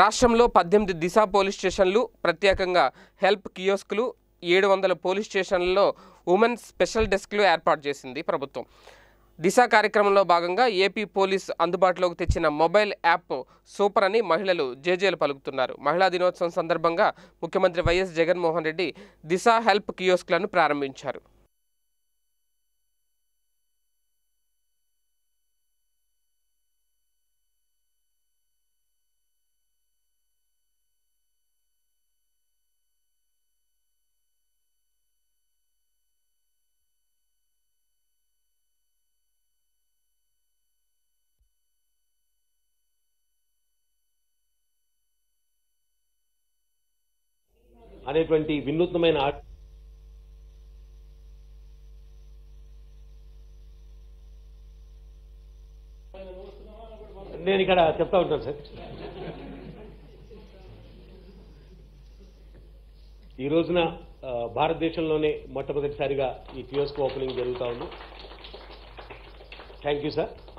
రాష్ట్రంలో పద్దెనిమిది దిశ పోలీస్ స్టేషన్లు ప్రత్యేకంగా హెల్ప్ కియోస్కులు ఏడు వందల పోలీస్ స్టేషన్లలో ఉమెన్ స్పెషల్ డెస్క్లు ఏర్పాటు చేసింది ప్రభుత్వం దిశ కార్యక్రమంలో భాగంగా ఏపీ పోలీస్ అందుబాటులోకి తెచ్చిన మొబైల్ యాప్ సూపర్ అని మహిళలు జేజేలు పలుకుతున్నారు మహిళా దినోత్సవం సందర్భంగా ముఖ్యమంత్రి వైఎస్ జగన్మోహన్ రెడ్డి దిశ హెల్ప్ కియోస్క్లను ప్రారంభించారు అనేటువంటి వినూత్నమైన నేను ఇక్కడ చెప్తా ఉంటాను సార్ ఈ రోజున భారతదేశంలోనే మొట్టమొదటిసారిగా ఈ కియోస్క్ ఓపెనింగ్ జరుగుతూ ఉంది థ్యాంక్ యూ సార్